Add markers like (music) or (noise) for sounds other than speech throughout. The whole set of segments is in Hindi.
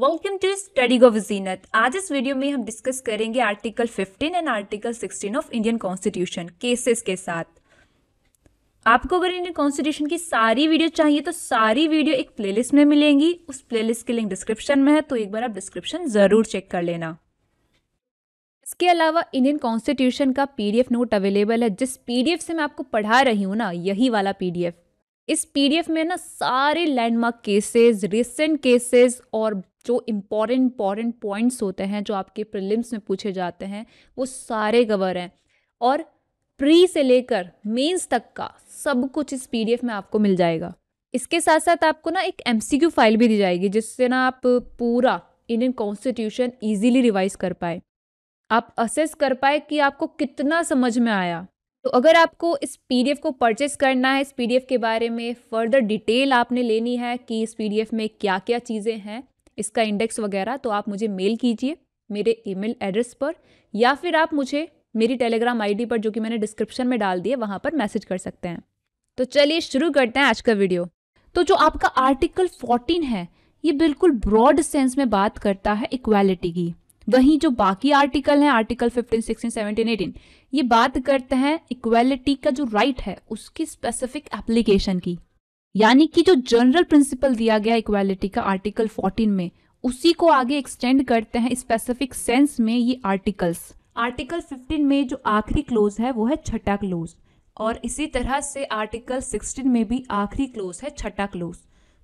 Welcome to study go Zeenat आज इस वीडियो में हम डिस्कस करेंगे article 15 and article 16 of Indian constitution cases के साथ आपको अगर इंडियन कॉन्स्टिट्यूशन की सारी वीडियो चाहिए तो सारी वीडियो एक प्लेलिस्ट में मिलेंगी उस प्लेलिस्ट की लिंक डिस्क्रिप्शन में है तो एक बार आप डिस्क्रिप्शन ज़रूर चेक कर लेना इसके अलावा इंडियन कॉन्स्टिट्यूशन का पीडीएफ नोट अवेलेबल है जिस पीडीएफ से मैं आपको पढ़ा रही हूँ ना यही वाला पीडीएफ इस पीडीएफ में ना सारे लैंडमार्क केसेस रिसेंट केसेस और जो इम्पॉर्टेंट इम्पॉर्टेंट पॉइंट्स होते हैं जो आपके प्रिलिम्स में पूछे जाते हैं वो सारे कवर हैं और प्री से लेकर मेंस तक का सब कुछ इस पीडीएफ में आपको मिल जाएगा इसके साथ साथ आपको ना एक एमसीक्यू फाइल भी दी जाएगी जिससे ना आप पूरा इंडियन कॉन्स्टिट्यूशन ईजिली रिवाइज कर पाए आप असेस कर पाए कि आपको कितना समझ में आया तो अगर आपको इस पीडीएफ को परचेस करना है इस पीडीएफ के बारे में फर्दर डिटेल आपने लेनी है कि इस पीडीएफ में क्या क्या चीज़ें हैं इसका इंडेक्स वगैरह तो आप मुझे मेल कीजिए मेरे ईमेल एड्रेस पर या फिर आप मुझे मेरी टेलीग्राम आईडी पर जो कि मैंने डिस्क्रिप्शन में डाल दिए वहाँ पर मैसेज कर सकते हैं तो चलिए शुरू करते हैं आज का वीडियो तो जो आपका आर्टिकल 14 है ये बिल्कुल ब्रॉड सेंस में बात करता है इक्वालिटी की वहीं जो बाकी आर्टिकल हैं आर्टिकल 15, 16, 17, 18 ये बात करते हैं इक्वालिटी का जो राइट है उसकी स्पेसिफिक एप्लीकेशन की यानी कि जो जनरल प्रिंसिपल दिया गया इक्वालिटी का आर्टिकल 14 में उसी को आगे एक्सटेंड करते हैं स्पेसिफिक सेंस में ये आर्टिकल्स आर्टिकल 15 में जो आखिरी क्लोज है वो है छठा क्लोज और इसी तरह से आर्टिकल 16 में भी आखिरी क्लोज है छठा क्लोज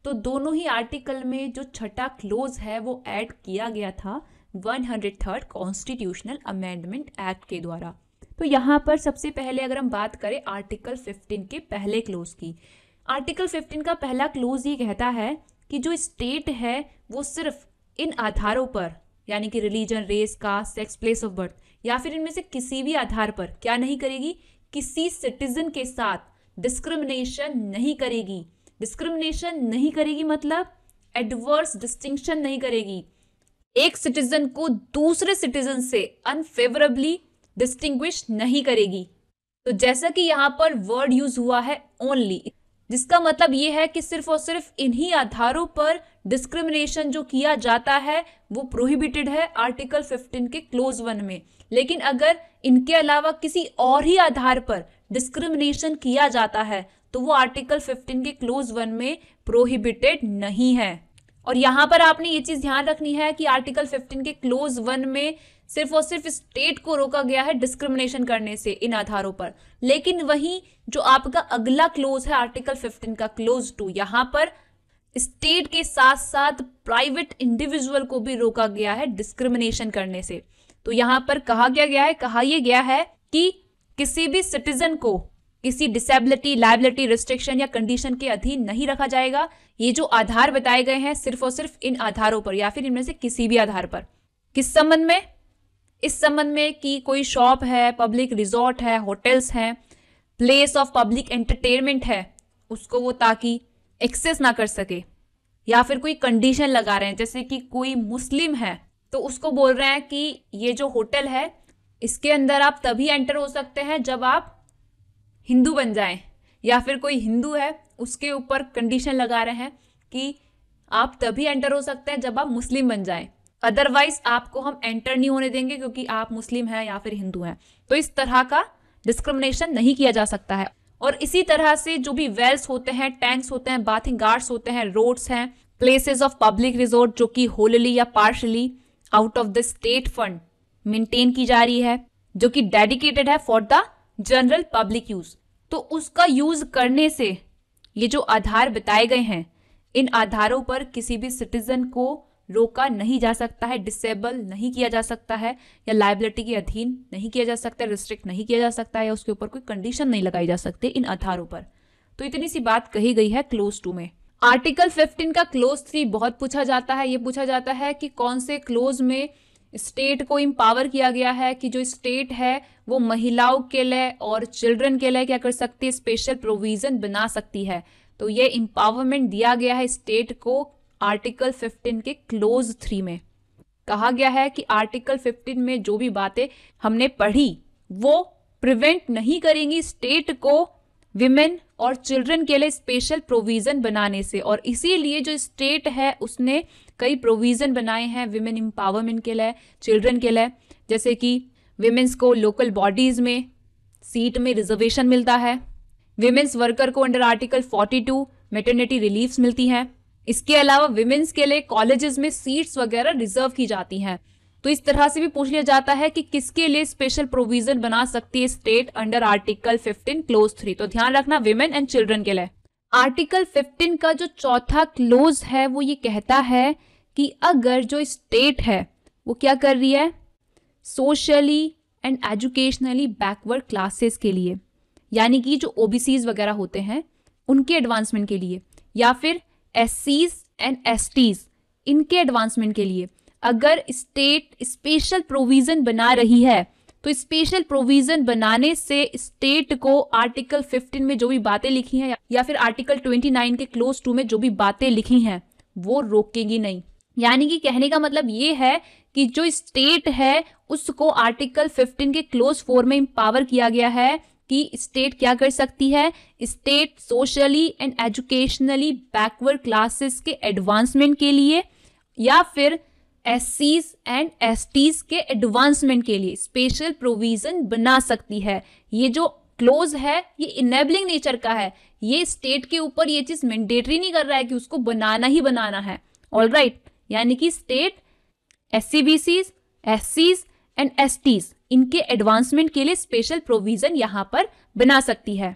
तो दोनों ही आर्टिकल में जो छठा क्लोज है वो ऐड किया गया था थर्ड कॉन्स्टिट्यूशनल अमेंडमेंट एक्ट के द्वारा तो यहाँ पर सबसे पहले अगर हम बात करें आर्टिकल 15 के पहले क्लोज की आर्टिकल 15 का पहला क्लोज ये कहता है कि जो स्टेट है वो सिर्फ इन आधारों पर यानी कि रिलीजन रेस का सेक्स प्लेस ऑफ बर्थ या फिर इनमें से किसी भी आधार पर क्या नहीं करेगी किसी सिटीजन के साथ डिस्क्रिमिनेशन नहीं करेगी डिस्क्रिमिनेशन नहीं करेगी मतलब एडवर्स डिस्टिंक्शन नहीं करेगी एक सिटीजन को दूसरे सिटीजन से अनफेवरेबली डिस्टिंग्विश नहीं करेगी तो जैसा कि यहाँ पर वर्ड यूज हुआ है ओनली जिसका मतलब ये है कि सिर्फ और सिर्फ इन्हीं आधारों पर डिस्क्रिमिनेशन जो किया जाता है वो प्रोहिबिटेड है आर्टिकल 15 के क्लोज वन में लेकिन अगर इनके अलावा किसी और ही आधार पर डिस्क्रिमिनेशन किया जाता है तो वो आर्टिकल 15 के क्लोज वन में प्रोहिबिटेड नहीं है और यहाँ पर आपने ये चीज़ ध्यान रखनी है कि आर्टिकल 15 के क्लोज वन में सिर्फ और सिर्फ स्टेट को रोका गया है डिस्क्रिमिनेशन करने से इन आधारों पर लेकिन वहीं जो आपका अगला क्लोज है आर्टिकल 15 का क्लोज टू यहां पर स्टेट के साथ साथ प्राइवेट इंडिविजुअल को भी रोका गया है डिस्क्रिमिनेशन करने से तो यहां पर कहा गया गया है कहा यह गया है कि किसी भी सिटीजन को किसी डिसेबिलिटी लाइबिलिटी रिस्ट्रिक्शन या कंडीशन के अधीन नहीं रखा जाएगा ये जो आधार बताए गए हैं सिर्फ और सिर्फ इन आधारों पर या फिर इनमें से किसी भी आधार पर किस संबंध में इस संबंध में कि कोई शॉप है पब्लिक रिजॉर्ट है होटल्स हैं प्लेस ऑफ पब्लिक एंटरटेनमेंट है उसको वो ताकि एक्सेस ना कर सके या फिर कोई कंडीशन लगा रहे हैं जैसे कि कोई मुस्लिम है तो उसको बोल रहे हैं कि ये जो होटल है इसके अंदर आप तभी एंटर हो सकते हैं जब आप हिंदू बन जाए या फिर कोई हिंदू है उसके ऊपर कंडीशन लगा रहे हैं कि आप तभी एंटर हो सकते हैं जब आप मुस्लिम बन जाएं अदरवाइज आपको हम एंटर नहीं होने देंगे क्योंकि आप मुस्लिम हैं या फिर हिंदू हैं तो इस तरह का डिस्क्रिमिनेशन नहीं किया जा सकता है और इसी तरह से जो भी वेल्स होते हैं टैंक्स होते हैं बाथिंग गार्ड्स होते हैं रोड्स हैं प्लेसेस ऑफ पब्लिक रिजोर्ट जो कि होलली या partially out of the state fund maintain की जा रही है जो कि डेडिकेटेड है for the general public use तो उसका यूज करने से ये जो आधार बताए गए हैं इन आधारों पर किसी भी सिटीजन को रोका नहीं जा सकता है डिसेबल नहीं किया जा सकता है या लाइबिलिटी के अधीन नहीं किया जा सकता है रिस्ट्रिक्ट नहीं किया जा सकता है या उसके ऊपर कोई कंडीशन नहीं लगाई जा सकती इन आधारों पर तो इतनी सी बात कही गई है क्लोज टू में आर्टिकल 15 का क्लोज थ्री बहुत पूछा जाता है ये पूछा जाता है कि कौन से क्लोज में स्टेट को इम्पावर किया गया है कि जो स्टेट है वो महिलाओं के लिए और चिल्ड्रन के लिए क्या कर सकती है स्पेशल प्रोविज़न बना सकती है तो ये इम्पावरमेंट दिया गया है स्टेट को आर्टिकल 15 के क्लोज थ्री में कहा गया है कि आर्टिकल 15 में जो भी बातें हमने पढ़ी वो प्रिवेंट नहीं करेंगी स्टेट को विमेन और चिल्ड्रन के लिए स्पेशल प्रोविज़न बनाने से और इसीलिए जो स्टेट है उसने कई प्रोविज़न बनाए हैं विमेन एम्पावरमेंट के लिए चिल्ड्रन के लिए जैसे कि विमेन्स को लोकल बॉडीज़ में सीट में रिजर्वेशन मिलता है विमेंस वर्कर को अंडर आर्टिकल 42 मेटर्निटी रिलीफ्स मिलती हैं इसके अलावा विमेन्स के लिए कॉलेजेस में सीट्स वगैरह रिजर्व की जाती हैं तो इस तरह से भी पूछ लिया जाता है कि किसके लिए स्पेशल प्रोविजन बना सकती है state under article 15 clause three तो ध्यान रखना विमेन एंड चिल्ड्रन के लिए आर्टिकल 15 का जो चौथा क्लोज है वो ये कहता है कि अगर जो स्टेट है वो क्या कर रही है socially and educationally backward classes के लिए यानी कि जो ओबीसीज वगैरह होते हैं उनके एडवांसमेंट के लिए या फिर एस एंड एस इनके एडवांसमेंट के लिए अगर स्टेट स्पेशल प्रोविज़न बना रही है तो स्पेशल प्रोविज़न बनाने से स्टेट को आर्टिकल 15 में जो भी बातें लिखी हैं या फिर आर्टिकल 29 के क्लोज टू में जो भी बातें लिखी हैं वो रोकेगी नहीं यानी कि कहने का मतलब ये है कि जो स्टेट है उसको आर्टिकल 15 के क्लोज फोर में इम्पावर किया गया है कि स्टेट क्या कर सकती है state socially and educationally backward classes के एडवांसमेंट के लिए या फिर एस एंड एस के एडवांसमेंट के लिए स्पेशल प्रोविजन बना सकती है ये जो क्लोज है ये इनेबलिंग नेचर का है ये स्टेट के ऊपर ये चीज मैंडेटरी नहीं कर रहा है कि उसको बनाना ही बनाना है ऑल राइट right. यानी कि state S C B Cs S Cs and S Ts इनके एडवांसमेंट के लिए स्पेशल प्रोविजन यहाँ पर बना सकती है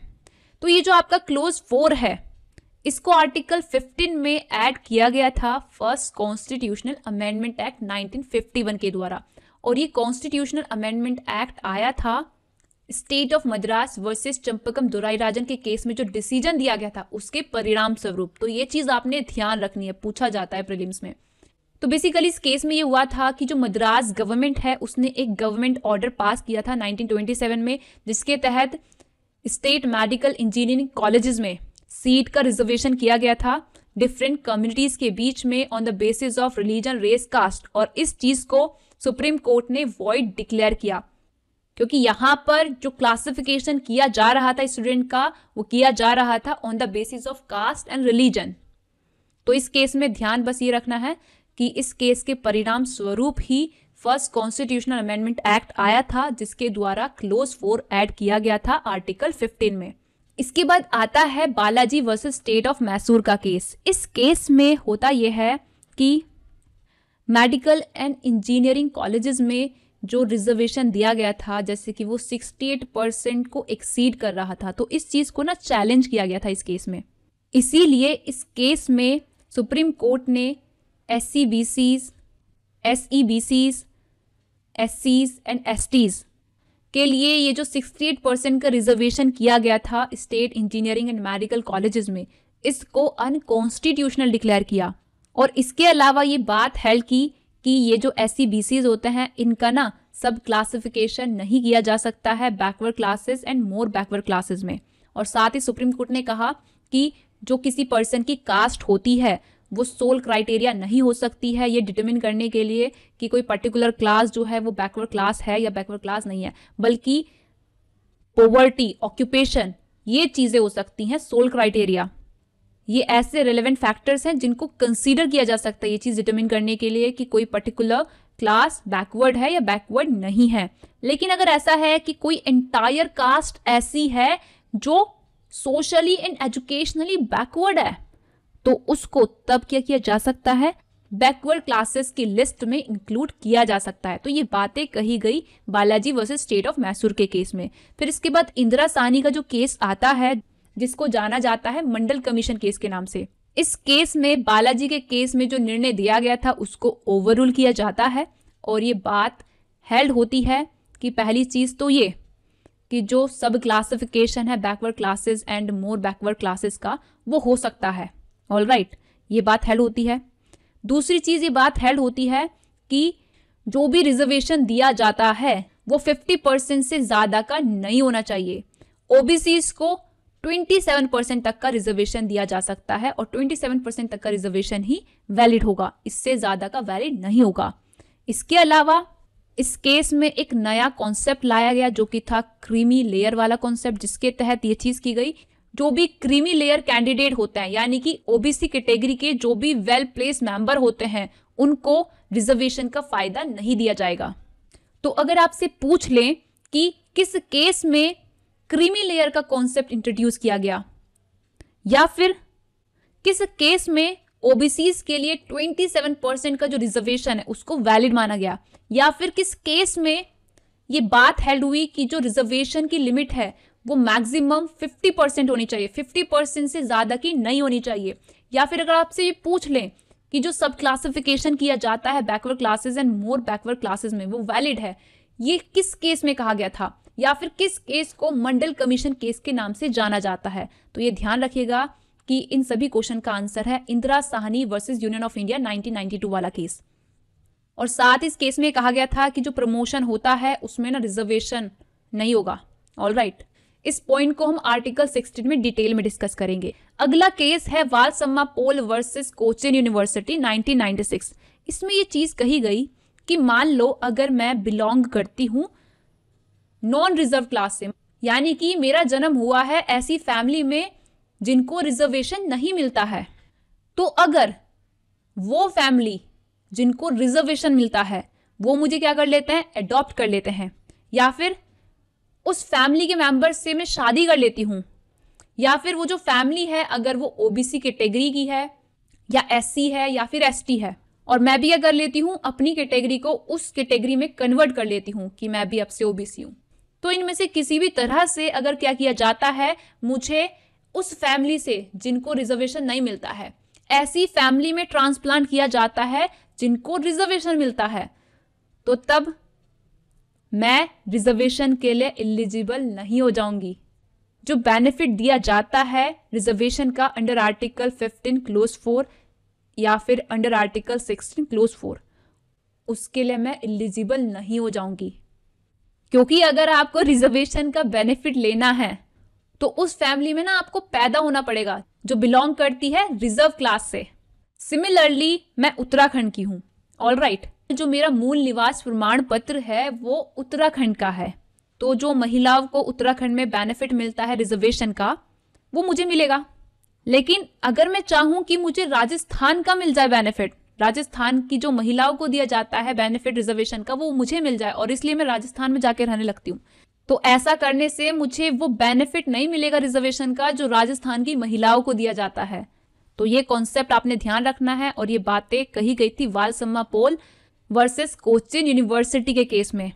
तो ये जो आपका क्लोज फोर है इसको आर्टिकल 15 में ऐड किया गया था फर्स्ट कॉन्स्टिट्यूशनल अमेंडमेंट एक्ट 1951 के द्वारा और ये कॉन्स्टिट्यूशनल अमेंडमेंट एक्ट आया था state of Madras versus Champakam Dorairajan के केस में जो डिसीजन दिया गया था उसके परिणाम स्वरूप तो ये चीज आपने ध्यान रखनी है पूछा जाता है प्रिलिम्स में तो बेसिकली इस केस में ये हुआ था कि जो मद्रास गवर्नमेंट है उसने एक गवर्नमेंट ऑर्डर पास किया था 1927 में जिसके तहत स्टेट मेडिकल इंजीनियरिंग कॉलेजेस में सीट का रिजर्वेशन किया गया था डिफरेंट कम्युनिटीज़ के बीच में on the basis of religion race caste और इस चीज़ को सुप्रीम कोर्ट ने वॉइड डिक्लेयर किया क्योंकि यहाँ पर जो क्लासिफिकेशन किया जा रहा था स्टूडेंट का वो किया जा रहा था on the basis of caste and religion तो इस केस में ध्यान बस ये रखना है कि इस केस के परिणाम स्वरूप ही फर्स्ट कॉन्स्टिट्यूशनल अमेंडमेंट एक्ट आया था जिसके द्वारा क्लोज फोर ऐड किया गया था आर्टिकल 15 में इसके बाद आता है Balaji versus state of Mysore का केस इस केस में होता यह है कि मेडिकल एंड इंजीनियरिंग कॉलेजेस में जो रिजर्वेशन दिया गया था जैसे कि वो 68 परसेंट को एक्सीड कर रहा था तो इस चीज़ को ना चैलेंज किया गया था इस केस में इसीलिए इस केस में सुप्रीम कोर्ट ने S C B Cs S E B Cs S Cs and S Ts के लिए ये जो 68 परसेंट का रिजर्वेशन किया गया था state engineering and medical colleges में इसको अनकॉन्स्टिट्यूशनल डिक्लेयर किया और इसके अलावा ये बात है कि कि ये जो एस सी बी सीज होते हैं इनका ना सब क्लासिफिकेशन नहीं किया जा सकता है backward classes and more backward classes में और साथ ही सुप्रीम कोर्ट ने कहा कि जो किसी पर्सन की कास्ट होती है वो सोल क्राइटेरिया नहीं हो सकती है ये डिटरमिन करने के लिए कि कोई पर्टिकुलर क्लास जो है वो बैकवर्ड क्लास है या बैकवर्ड क्लास नहीं है बल्कि पोवर्टी ऑक्यूपेशन ये चीज़ें हो सकती हैं सोल क्राइटेरिया ये ऐसे रेलिवेंट फैक्टर्स हैं जिनको कंसीडर किया जा सकता है ये चीज़ डिटर्मिन करने के लिए कि कोई पर्टिकुलर क्लास बैकवर्ड है या बैकवर्ड नहीं है लेकिन अगर ऐसा है कि कोई एंटायर कास्ट ऐसी है जो सोशली एंड एजुकेशनली बैकवर्ड है तो उसको तब क्या किया जा सकता है बैकवर्ड क्लासेस की लिस्ट में इंक्लूड किया जा सकता है तो ये बातें कही गई Balaji versus state of Mysore के केस में फिर इसके बाद इंदिरा सानी का जो केस आता है जिसको जाना जाता है मंडल कमीशन केस के नाम से इस केस में बालाजी के केस में जो निर्णय दिया गया था उसको रूल किया जाता है और ये बात हेल्ड होती है कि पहली चीज़ तो ये कि जो सब क्लासिफिकेशन है backward classes and more backward classes का वो हो सकता है ऑल राइट ये बात हेल्ड होती है दूसरी चीज़ ये बात हेल्ड होती है कि जो भी रिजर्वेशन दिया जाता है वो 50 परसेंट से ज़्यादा का नहीं होना चाहिए ओबीसी को 27 परसेंट तक का रिजर्वेशन दिया जा सकता है और 27 परसेंट तक का रिजर्वेशन ही वैलिड होगा इससे ज़्यादा का वैलिड नहीं होगा इसके अलावा इस केस में एक नया कॉन्सेप्ट लाया गया जो कि था क्रीमी लेयर वाला कॉन्सेप्ट जिसके तहत ये चीज़ की गई जो भी क्रीमी लेयर कैंडिडेट होते हैं यानी कि ओबीसी कैटेगरी के जो भी वेल प्लेस मेंबर होते हैं उनको रिजर्वेशन का फायदा नहीं दिया जाएगा तो अगर आपसे पूछ लें कि किस केस में क्रीमी लेयर का कॉन्सेप्ट इंट्रोड्यूस किया गया या फिर किस केस में ओबीसीज के लिए 27 परसेंट का जो रिजर्वेशन है उसको वैलिड माना गया या फिर किस केस में ये बात हेल्ड हुई कि जो रिजर्वेशन की लिमिट है वो मैक्सिमम 50 परसेंट होनी चाहिए 50 परसेंट से ज़्यादा की नहीं होनी चाहिए या फिर अगर आपसे ये पूछ लें कि जो सब क्लासिफिकेशन किया जाता है backward classes and more backward classes में वो वैलिड है ये किस केस में कहा गया था या फिर किस केस को मंडल कमीशन केस के नाम से जाना जाता है तो ये ध्यान रखिएगा कि इन सभी क्वेश्चन का आंसर है Indira Sawhney versus union of India nineteen वाला केस और साथ इस केस में कहा गया था कि जो प्रमोशन होता है उसमें ना रिजर्वेशन नहीं होगा ऑल राइट right. इस पॉइंट को हम आर्टिकल 16 में डिटेल में डिस्कस करेंगे अगला केस है वालसम्मा पोल वर्सेस कोचिन यूनिवर्सिटी 1996 इसमें ये चीज़ कही गई कि मान लो अगर मैं बिलोंग करती हूँ नॉन रिजर्व क्लास से यानी कि मेरा जन्म हुआ है ऐसी फैमिली में जिनको रिजर्वेशन नहीं मिलता है तो अगर वो फैमिली जिनको रिजर्वेशन मिलता है वो मुझे क्या कर लेते हैं एडॉप्ट कर लेते हैं या फिर उस फैमिली के मेम्बर से मैं शादी कर लेती हूँ या फिर वो जो फैमिली है अगर वो ओ सी कैटेगरी की है या सी है या फिर टी है और मैं भी क्या कर लेती हूँ अपनी कैटेगरी को उस कैटेगरी में कन्वर्ट कर लेती हूँ कि मैं भी अब से ओ सी हूँ तो इनमें से किसी भी तरह से अगर क्या किया जाता है मुझे उस फैमिली से जिनको रिजर्वेशन नहीं मिलता है ऐसी फैमिली में ट्रांसप्लांट किया जाता है जिनको रिजर्वेशन मिलता है तो तब मैं रिजर्वेशन के लिए एलिजिबल नहीं हो जाऊंगी जो बेनिफिट दिया जाता है रिजर्वेशन का अंडर आर्टिकल 15 क्लोज फोर या फिर अंडर आर्टिकल 16 क्लोज फोर उसके लिए मैं एलिजिबल नहीं हो जाऊंगी क्योंकि अगर आपको रिजर्वेशन का बेनिफिट लेना है तो उस फैमिली में ना आपको पैदा होना पड़ेगा जो बिलोंग करती है रिजर्व क्लास से सिमिलरली मैं उत्तराखंड की हूँ ऑल राइट right. जो मेरा मूल निवास प्रमाण पत्र है वो उत्तराखंड का है तो जो महिलाओं को उत्तराखंड में बेनिफिट मिलता है रिजर्वेशन का वो मुझे मिलेगा लेकिन अगर मैं चाहूं कि मुझे राजस्थान का मिल जाए बेनिफिट राजस्थान की जो महिलाओं को दिया जाता है बेनिफिट रिजर्वेशन का वो मुझे मिल जाए और इसलिए मैं राजस्थान में जाके रहने लगती हूँ तो ऐसा करने से मुझे वो बेनिफिट नहीं मिलेगा रिजर्वेशन का जो राजस्थान की महिलाओं को दिया जाता है तो ये कॉन्सेप्ट आपने ध्यान रखना है और ये बातें कही गई थी वालसम्मा पोल वर्सेस कोचिन यूनिवर्सिटी के केस में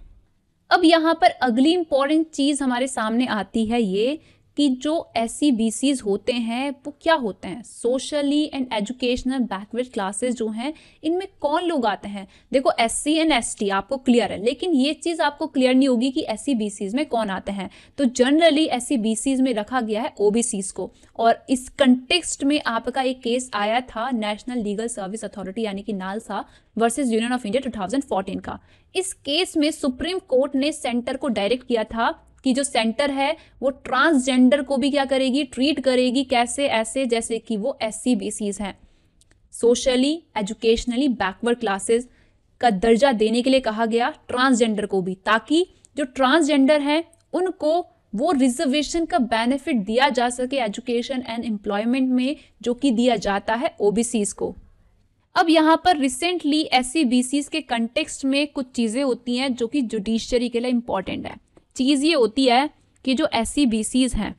अब यहाँ पर अगली इंपॉर्टेंट चीज़ हमारे सामने आती है ये कि जो एस सी होते हैं वो क्या होते हैं socially and educational backward classes जो हैं इनमें कौन लोग आते हैं देखो S C and S T आपको क्लियर है लेकिन ये चीज़ आपको क्लियर नहीं होगी कि एस सी में कौन आते हैं तो जनरली एस सी में रखा गया है ओ को और इस कंटेक्सट में आपका एक केस आया था नेशनल लीगल सर्विस अथॉरिटी यानी कि NALSA versus union of India two का इस केस में सुप्रीम कोर्ट ने सेंटर को डायरेक्ट किया था की जो सेंटर है वो ट्रांसजेंडर को भी क्या करेगी ट्रीट करेगी कैसे ऐसे जैसे कि वो एस सी बी सीज हैं सोशली एजुकेशनली बैकवर्ड क्लासेस का दर्जा देने के लिए कहा गया ट्रांसजेंडर को भी ताकि जो ट्रांसजेंडर हैं उनको वो रिजर्वेशन का बेनिफिट दिया जा सके एजुकेशन एंड एम्प्लॉयमेंट में जो कि दिया जाता है ओ को अब यहाँ पर रिसेंटली एस सी के कंटेक्सट में कुछ चीज़ें होती हैं जो कि जुडिशरी के लिए इम्पॉर्टेंट है चीज़ ये होती है कि जो एस सी हैं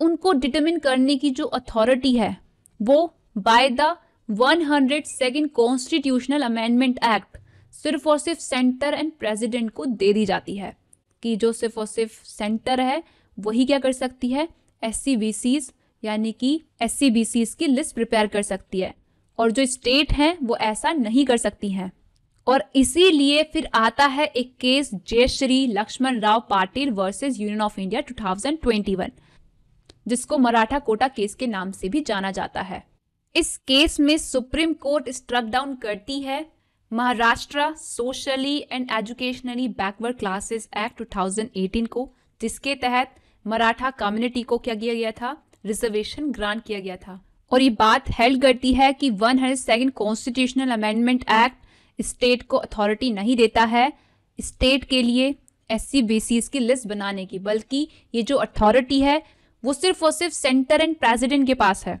उनको डिटरमिन करने की जो अथॉरिटी है वो by the one hundred second constitutional amendment act सिर्फ और सिर्फ सेंटर एंड प्रेसिडेंट को दे दी जाती है कि जो सिर्फ और सिर्फ सेंटर है वही क्या कर सकती है एस सी यानी कि एस सी की लिस्ट प्रिपेयर कर सकती है और जो स्टेट हैं वो ऐसा नहीं कर सकती हैं और इसीलिए फिर आता है एक case Jayashri Laxman Rao Patil versus union of India 2021 जिसको मराठा कोटा केस के नाम से भी जाना जाता है इस केस में सुप्रीम कोर्ट स्ट्रक डाउन करती है Maharashtra socially and educationally backward classes act 2018 को जिसके तहत मराठा कम्युनिटी को क्या किया गया था रिजर्वेशन ग्रांट किया गया था और ये बात हेल्ड करती है कि one hundred second constitutional amendment act state को अथॉरिटी नहीं देता है स्टेट के लिए एस सी की लिस्ट बनाने की बल्कि ये जो अथॉरिटी है वो सिर्फ और सिर्फ सेंटर एंड प्रेसिडेंट के पास है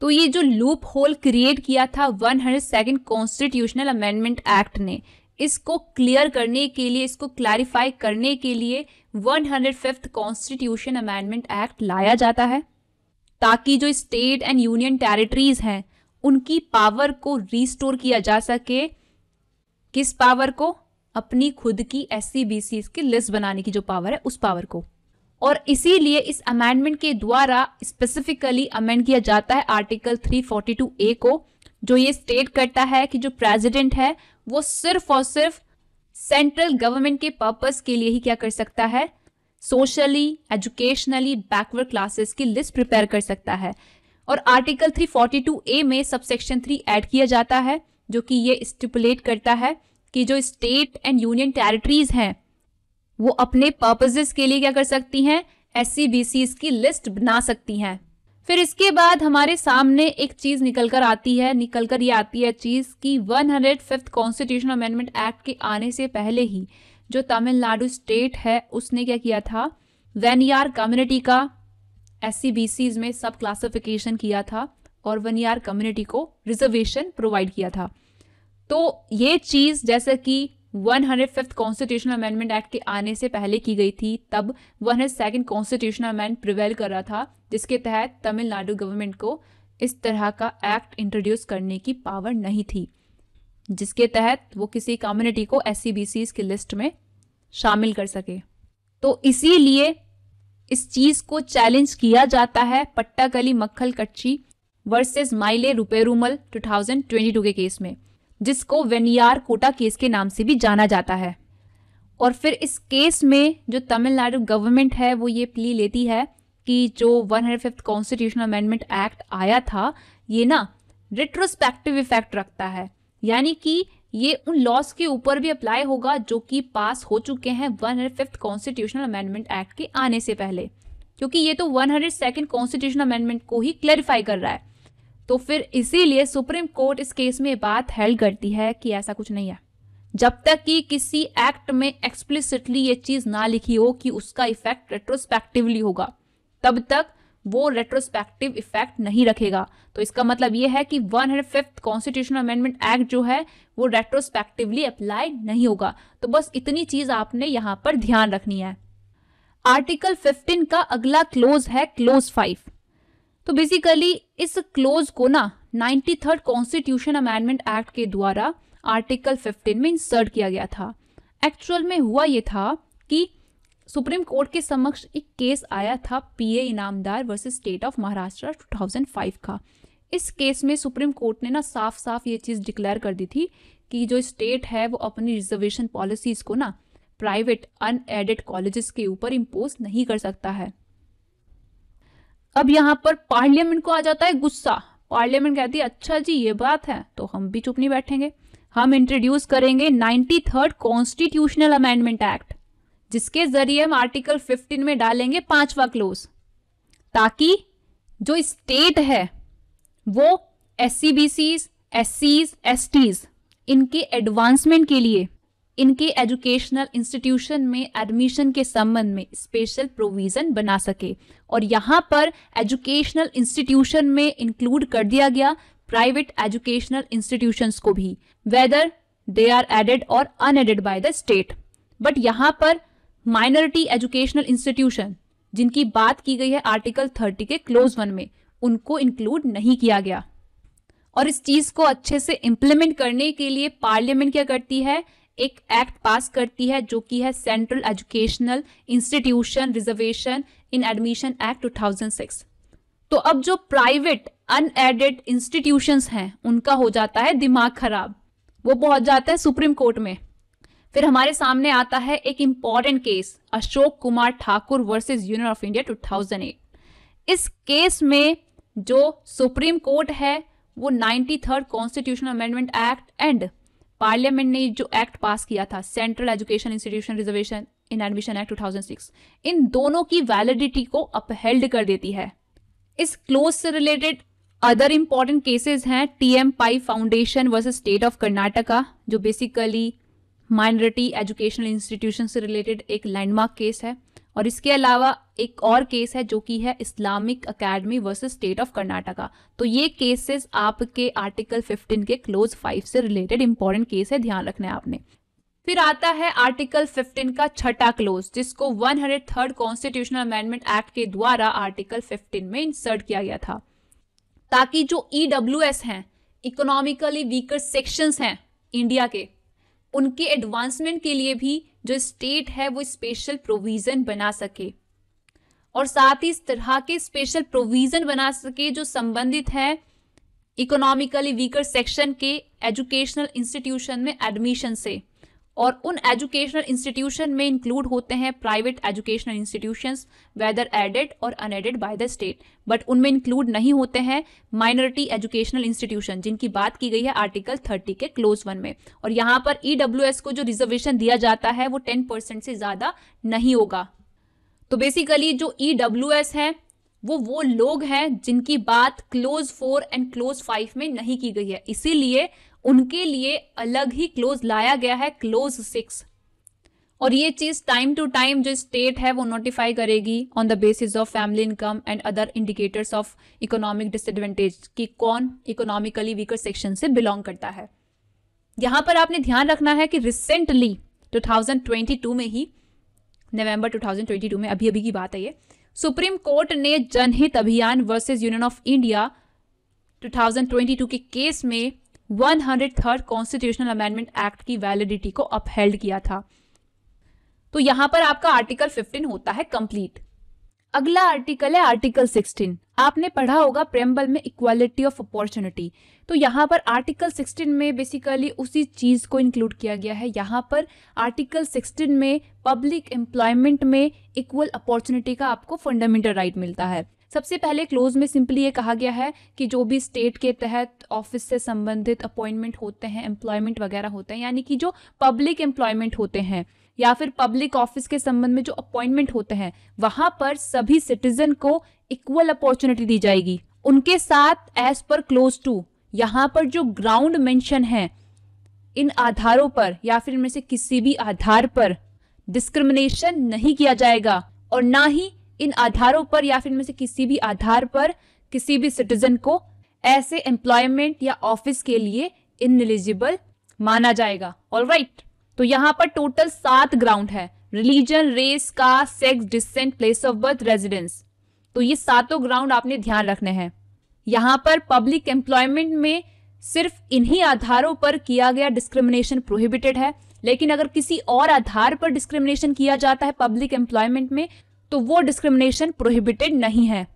तो ये जो लूप होल क्रिएट किया था one hundred second constitutional amendment act ने इसको क्लियर करने के लिए इसको क्लैरिफाई करने के लिए one hundred fifth constitution amendment act लाया जाता है ताकि जो स्टेट एंड यूनियन टेरिटरीज हैं उनकी पावर को रिस्टोर किया जा सके किस पावर को अपनी खुद की एस सी बी सी की लिस्ट बनाने की जो पावर है उस पावर को और इसीलिए इस अमेंडमेंट के द्वारा स्पेसिफिकली अमेंड किया जाता है आर्टिकल 342 ए को जो ये स्टेट करता है कि जो प्रेसिडेंट है वो सिर्फ और सिर्फ सेंट्रल गवर्नमेंट के पर्पस के लिए ही क्या कर सकता है सोशली एजुकेशनली बैकवर्ड क्लासेस की लिस्ट प्रिपेयर कर सकता है और आर्टिकल 342 ए में सबसेक्शन 3 ऐड किया जाता है जो कि ये स्टिपुलेट करता है कि जो स्टेट एंड यूनियन टेरिटरीज हैं वो अपने पर्पजेस के लिए क्या कर सकती हैं एस सी की लिस्ट बना सकती हैं फिर इसके बाद हमारे सामने एक चीज़ निकल कर आती है निकल कर ये आती है चीज़ कि one hundred fifth constitution amendment act के आने से पहले ही जो तमिलनाडु स्टेट है उसने क्या किया था वेनियार कम्युनिटी का एस सी में सब क्लासिफिकेशन किया था और वनियार कम्युनिटी को रिजर्वेशन प्रोवाइड किया था तो ये चीज़ जैसे कि one hundred fifth constitutional amendment act के आने से पहले की गई थी तब one hundred second constitutional amend prevail कर रहा था जिसके तहत तमिलनाडु गवर्नमेंट को इस तरह का एक्ट इंट्रोड्यूस करने की पावर नहीं थी जिसके तहत वो किसी कम्युनिटी को एस सी की लिस्ट में शामिल कर सके तो इसीलिए इस चीज़ को चैलेंज किया जाता है पट्टाकली मक्खल कच्ची वर्सेस माइले रुपेरूमल 2022 के केस में जिसको वेनियार कोटा केस के नाम से भी जाना जाता है और फिर इस केस में जो तमिलनाडु गवर्नमेंट है वो ये प्ली लेती है कि जो one hundred fifth constitutional amendment act आया था ये ना रिट्रोस्पेक्टिव इफेक्ट रखता है यानी कि ये उन लॉस के ऊपर भी अप्लाई होगा जो कि पास हो चुके हैं one hundred fifth constitutional amendment act के आने से पहले क्योंकि ये तो वन हंड्रेड कॉन्स्टिट्यूशनल अमेंडमेंट को ही क्लैरिफाई कर रहा है तो फिर इसीलिए सुप्रीम कोर्ट इस केस में बात हेल्ड करती है कि ऐसा कुछ नहीं है जब तक कि किसी एक्ट में एक्सप्लिसिटली ये चीज़ ना लिखी हो कि उसका इफेक्ट रेट्रोस्पेक्टिवली होगा तब तक वो रेट्रोस्पेक्टिव इफेक्ट नहीं रखेगा तो इसका मतलब ये है कि one hundred fifth constitution amendment act जो है वो रेट्रोस्पेक्टिवली अप्लाई नहीं होगा तो बस इतनी चीज़ आपने यहां पर ध्यान रखनी है आर्टिकल 15 का अगला क्लोज है क्लोज फाइव तो बेसिकली इस क्लोज को ना ninety third constitution amendment act के द्वारा आर्टिकल 15 में इंसर्ट किया गया था एक्चुअल में हुआ ये था कि सुप्रीम कोर्ट के समक्ष एक केस आया था पीए Inamdar versus state of Maharashtra 2005 का इस केस में सुप्रीम कोर्ट ने ना साफ साफ ये चीज़ डिक्लेयर कर दी थी कि जो स्टेट है वो अपनी रिजर्वेशन पॉलिसीज़ को ना प्राइवेट अनएडेड कॉलेजेस के ऊपर इम्पोज नहीं कर सकता है अब यहाँ पर पार्लियामेंट को आ जाता है गुस्सा पार्लियामेंट कहती है अच्छा जी ये बात है तो हम भी चुप नहीं बैठेंगे हम इंट्रोड्यूस करेंगे ninety third constitutional amendment act जिसके जरिए हम आर्टिकल 15 में डालेंगे पांचवा क्लोज ताकि जो स्टेट है वो S C B Cs S Cs S Ts इनके एडवांसमेंट के लिए इनके एजुकेशनल इंस्टीट्यूशन में एडमिशन के संबंध में स्पेशल प्रोविज़न बना सके और यहाँ पर एजुकेशनल इंस्टीट्यूशन में इंक्लूड कर दिया गया प्राइवेट एजुकेशनल इंस्टीट्यूशंस को भी वेदर दे आर एडेड और unaided by the state but यहाँ पर माइनॉरिटी एजुकेशनल इंस्टीट्यूशन जिनकी बात की गई है आर्टिकल थर्टी के क्लोज वन में उनको इंक्लूड नहीं किया गया और इस चीज़ को अच्छे से इंप्लीमेंट करने के लिए पार्लियामेंट क्या करती है एक एक्ट पास करती है जो कि है central educational institution reservation in admission act 2006 तो अब जो प्राइवेट अनएडेड इंस्टीट्यूशंस हैं उनका हो जाता है दिमाग खराब वो पहुंच जाता है सुप्रीम कोर्ट में फिर हमारे सामने आता है एक important case Ashok Kumar Thakur versus union of India two इस केस में जो सुप्रीम कोर्ट है वो ninety third constitutional amendment act and parliament ने जो एक्ट पास किया था central education institution reservation in admission act 2006 इन दोनों की वैलिडिटी को अपहेल्ड कर देती है इस क्लोज से रिलेटेड अदर इंपॉर्टेंट केसेस हैं T M Pai foundation versus state of Karnataka जो बेसिकली माइनॉरिटी एजुकेशनल इंस्टीट्यूशन से रिलेटेड एक लैंडमार्क केस है और इसके अलावा एक और केस है जो कि है Islamic academy versus state of Karnataka तो ये केसेस आपके आर्टिकल 15 के क्लोज 5 से रिलेटेड इंपॉर्टेंट केस है ध्यान रखना है आपने फिर आता है आर्टिकल 15 का छठा क्लोज जिसको 103 कॉन्स्टिट्यूशनल अमेंडमेंट एक्ट के द्वारा आर्टिकल फिफ्टीन में इंसर्ट किया गया था ताकि जो ई e हैं इकोनॉमिकली वीकर सेक्शंस हैं इंडिया के उनके एडवांसमेंट के लिए भी जो स्टेट है वो स्पेशल प्रोविज़न बना सके और साथ ही इस तरह के स्पेशल प्रोविज़न बना सके जो संबंधित है इकोनॉमिकली वीकर सेक्शन के एजुकेशनल इंस्टीट्यूशन में एडमिशन से और उन एजुकेशनल इंस्टीट्यूशन में इंक्लूड होते हैं private educational institutions whether aided और unaided by the state but उनमें इंक्लूड नहीं होते हैं माइनॉरिटी एजुकेशनल इंस्टीट्यूशन जिनकी बात की गई है आर्टिकल थर्टी के क्लोज वन में और यहाँ पर ई e को जो रिजर्वेशन दिया जाता है वो टेन परसेंट से ज़्यादा नहीं होगा तो बेसिकली जो ई e है वो वो लोग हैं जिनकी बात clause four and clause five में नहीं की गई है इसीलिए उनके लिए अलग ही क्लोज लाया गया है क्लोज सिक्स और ये चीज टाइम टू टाइम जो स्टेट है वो नोटिफाई करेगी on the basis of family income and other indicators of economic disadvantage कि कौन इकोनॉमिकली वीकर सेक्शन से बिलोंग करता है यहां पर आपने ध्यान रखना है कि रिसेंटली 2022 में ही नवंबर 2022 में अभी अभी की बात है ये सुप्रीम कोर्ट ने जनहित अभियान वर्सेज यूनियन ऑफ इंडिया 2022 के केस में 103rd कॉन्स्टिट्यूशनल अमेंडमेंट एक्ट की वैलिडिटी को अपहेल्ड किया था तो यहां पर आपका आर्टिकल 15 होता है कंप्लीट अगला आर्टिकल है आर्टिकल 16 आपने पढ़ा होगा प्रेम्बल में इक्वालिटी ऑफ अपॉर्चुनिटी तो यहाँ पर आर्टिकल 16 में बेसिकली उसी चीज़ को इंक्लूड किया गया है यहाँ पर आर्टिकल 16 में पब्लिक एम्प्लॉयमेंट में इक्वल अपॉर्चुनिटी का आपको फंडामेंटल राइट right मिलता है सबसे पहले क्लोज में सिंपली ये कहा गया है कि जो भी स्टेट के तहत ऑफिस से संबंधित अपॉइंटमेंट होते हैं एम्प्लॉयमेंट वगैरह होते हैं यानी कि जो पब्लिक एम्प्लॉयमेंट होते हैं या फिर पब्लिक ऑफिस के संबंध में जो अपॉइंटमेंट होते हैं वहां पर सभी सिटीजन को इक्वल अपॉर्चुनिटी दी जाएगी उनके साथ एज पर क्लोज टू यहाँ पर जो ग्राउंड मेंशन है इन आधारों पर या फिर इनमें से किसी भी आधार पर डिस्क्रिमिनेशन नहीं किया जाएगा और ना ही इन आधारों पर या फिर इनमें से किसी भी आधार पर किसी भी सिटीजन को ऐसे एम्प्लॉयमेंट या ऑफिस के लिए इनएलिजिबल माना जाएगा ऑल राइट right. तो यहाँ पर टोटल सात ग्राउंड है रिलीजन रेस का sex descent place of birth residence तो ये सातों ग्राउंड आपने ध्यान रखने हैं यहाँ पर पब्लिक एम्प्लॉयमेंट में सिर्फ इन्हीं आधारों पर किया गया डिस्क्रिमिनेशन प्रोहिबिटेड है लेकिन अगर किसी और आधार पर डिस्क्रिमिनेशन किया जाता है पब्लिक एम्प्लॉयमेंट में तो वो डिस्क्रिमिनेशन प्रोहिबिटेड नहीं है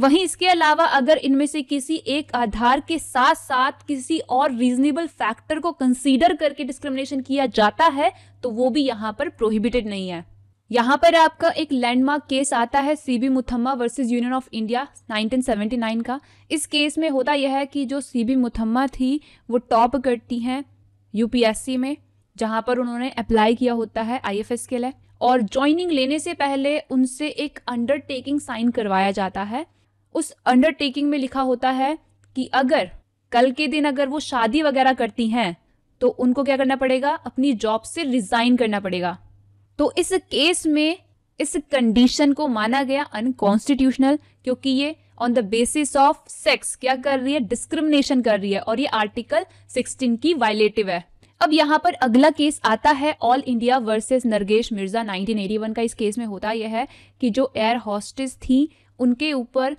वहीं इसके अलावा अगर इनमें से किसी एक आधार के साथ साथ किसी और रीजनेबल फैक्टर को कंसीडर करके डिस्क्रिमिनेशन किया जाता है तो वो भी यहाँ पर प्रोहिबिटेड नहीं है यहाँ पर आपका एक लैंडमार्क केस आता है C B Muthamma versus union of India 1979 का इस केस में होता यह है कि जो सीबी मुथम्मा थी वो टॉप करती हैं यूपीएससी में जहाँ पर उन्होंने अप्लाई किया होता है आईएफएस के लिए और ज्वाइनिंग लेने से पहले उनसे एक अंडरटेकिंग साइन करवाया जाता है उस अंडरटेकिंग में लिखा होता है कि अगर कल के दिन अगर वो शादी वगैरह करती हैं तो उनको क्या करना पड़ेगा अपनी जॉब से रिजाइन करना पड़ेगा तो इस केस में इस कंडीशन को माना गया अनकॉन्स्टिट्यूशनल क्योंकि ये on the basis of sex क्या कर रही है डिस्क्रिमिनेशन कर रही है और ये आर्टिकल 16 की वायलेटिव है अब यहाँ पर अगला केस आता है all India versus Nargesh Mirza 1981 का इस केस में होता यह है कि जो एयर हॉस्टेस थी उनके ऊपर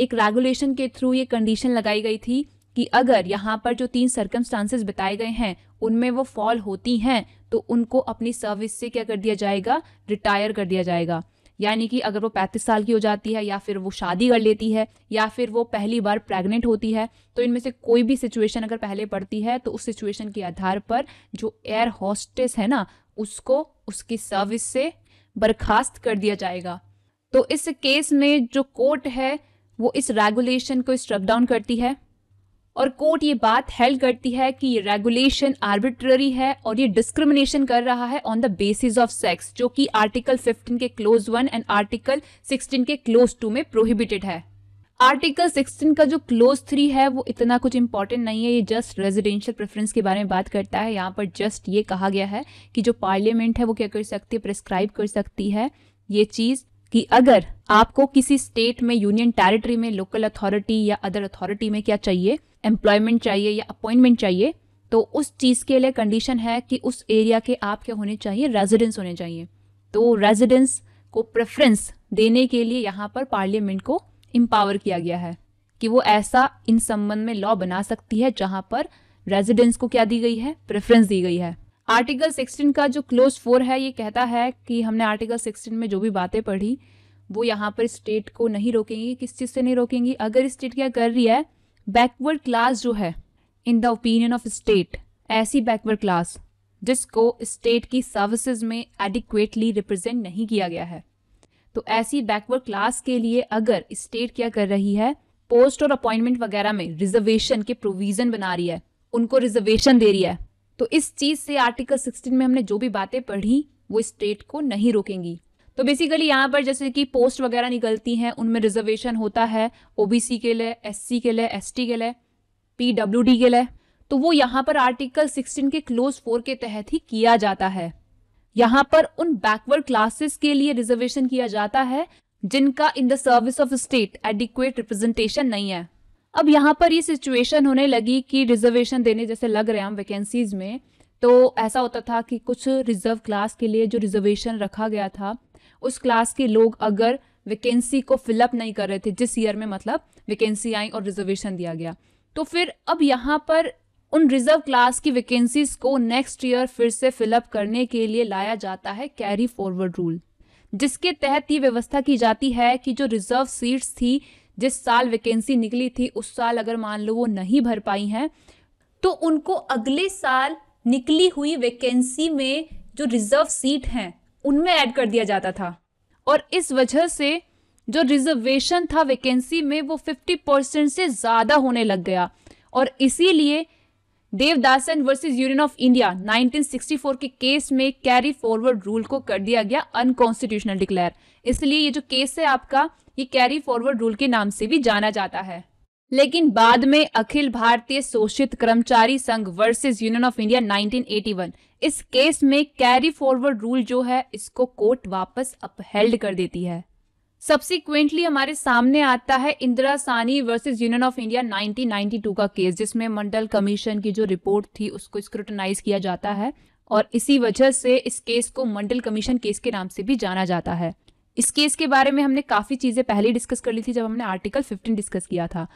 एक रेगुलेशन के थ्रू ये कंडीशन लगाई गई थी कि अगर यहाँ पर जो तीन सर्कमस्टांसेस बताए गए हैं उनमें वो फॉल होती हैं तो उनको अपनी सर्विस से क्या कर दिया जाएगा रिटायर कर दिया जाएगा यानी कि अगर वो पैंतीस साल की हो जाती है या फिर वो शादी कर लेती है या फिर वो पहली बार प्रेग्नेंट होती है तो इनमें से कोई भी सिचुएशन अगर पहले पड़ती है तो उस सिचुएशन के आधार पर जो एयर हॉस्टेस है ना उसको उसकी सर्विस से बर्खास्त कर दिया जाएगा तो इस केस में जो कोर्ट है वो इस रेगुलेशन को स्ट्रक डाउन करती है और कोर्ट ये बात हेल्ड करती है कि ये रेगुलेशन आर्बिट्ररी है और ये डिस्क्रिमिनेशन कर रहा है on the basis of sex जो कि आर्टिकल 15 के क्लोज वन एंड आर्टिकल 16 के क्लोज टू में प्रोहिबिटेड है आर्टिकल 16 का जो क्लोज थ्री है वो इतना कुछ इंपॉर्टेंट नहीं है ये जस्ट रेजिडेंशियल प्रेफरेंस के बारे में बात करता है यहाँ पर जस्ट ये कहा गया है कि जो पार्लियामेंट है वो क्या कर सकती है प्रिस्क्राइब कर सकती है ये चीज़ कि अगर आपको किसी स्टेट में यूनियन टेरिटरी में लोकल अथॉरिटी या अदर अथॉरिटी में क्या चाहिए एम्प्लॉयमेंट चाहिए या अपॉइंटमेंट चाहिए तो उस चीज़ के लिए कंडीशन है कि उस एरिया के आप क्या होने चाहिए रेजिडेंस होने चाहिए तो रेजिडेंस को प्रेफरेंस देने के लिए यहाँ पर पार्लियामेंट को एम्पावर किया गया है कि वो ऐसा इन संबंध में लॉ बना सकती है जहाँ पर रेजिडेंस को क्या दी गई है प्रेफरेंस दी गई है आर्टिकल 16 का जो क्लोज फोर है ये कहता है कि हमने आर्टिकल 16 में जो भी बातें पढ़ी वो यहाँ पर स्टेट को नहीं रोकेंगी किस चीज़ से नहीं रोकेंगी अगर स्टेट क्या कर रही है बैकवर्ड क्लास जो है in the opinion of state ऐसी बैकवर्ड क्लास जिसको स्टेट की सर्विसेज में एडिक्वेटली रिप्रेजेंट नहीं किया गया है तो ऐसी बैकवर्ड क्लास के लिए अगर स्टेट क्या कर रही है पोस्ट और अपॉइंटमेंट वगैरह में रिजर्वेशन के प्रोविज़न बना रही है उनको रिजर्वेशन दे रही है तो इस चीज़ से आर्टिकल 16 में हमने जो भी बातें पढ़ी वो स्टेट को नहीं रोकेंगी तो बेसिकली यहाँ पर जैसे कि पोस्ट वगैरह निकलती हैं उनमें रिजर्वेशन होता है ओबीसी के लिए एससी के लिए एसटी के लिए पीडब्ल्यूडी के लिए तो वो यहाँ पर आर्टिकल 16 के क्लोज फोर के तहत ही किया जाता है यहाँ पर उन बैकवर्ड क्लासेस के लिए रिजर्वेशन किया जाता है जिनका in the service of state adequate representation नहीं है अब यहाँ पर ये सिचुएशन होने लगी कि रिजर्वेशन देने जैसे लग रहे हम वैकेंसीज में तो ऐसा होता था कि कुछ रिजर्व क्लास के लिए जो रिजर्वेशन रखा गया था उस क्लास के लोग अगर वैकेंसी को फिलअप नहीं कर रहे थे जिस ईयर में मतलब वैकेंसी आई और रिजर्वेशन दिया गया तो फिर अब यहाँ पर उन रिजर्व क्लास की वैकेंसीज को नेक्स्ट ईयर फिर से फिलअप करने के लिए लाया जाता है कैरी फॉरवर्ड रूल जिसके तहत ये व्यवस्था की जाती है कि जो रिजर्व सीट्स थी जिस साल वैकेंसी निकली थी उस साल अगर मान लो वो नहीं भर पाई हैं तो उनको अगले साल निकली हुई वैकेंसी में जो रिजर्व सीट हैं उनमें ऐड कर दिया जाता था और इस वजह से जो रिजर्वेशन था वैकेंसी में वो 50 परसेंट से ज़्यादा होने लग गया और इसीलिए Devadasan versus union of India 1964 के केस में कैरी फॉरवर्ड रूल को कर दिया गया अनकॉन्स्टिट्यूशनल डिक्लेयर इसलिए ये जो केस है आपका ये कैरी फॉरवर्ड रूल के नाम से भी जाना जाता है लेकिन बाद में अखिल भारतीय शोषित कर्मचारी संघ वर्सेस यूनियन ऑफ इंडिया 1981 इस केस में कैरी फॉरवर्ड रूल जो है इसको कोर्ट वापस अपहेल्ड कर देती है सब्सिक्वेंटली हमारे सामने आता है इंदिरा सानी वर्सेस यूनियन ऑफ इंडिया 1992 का केस जिसमें मंडल कमीशन की जो रिपोर्ट थी उसको स्क्रूटनाइज किया जाता है और इसी वजह से इस केस को मंडल कमीशन केस के नाम से भी जाना जाता है इस केस के बारे में हमने काफ़ी चीज़ें पहले डिस्कस कर ली थी जब हमने आर्टिकल 15 डिस्कस किया था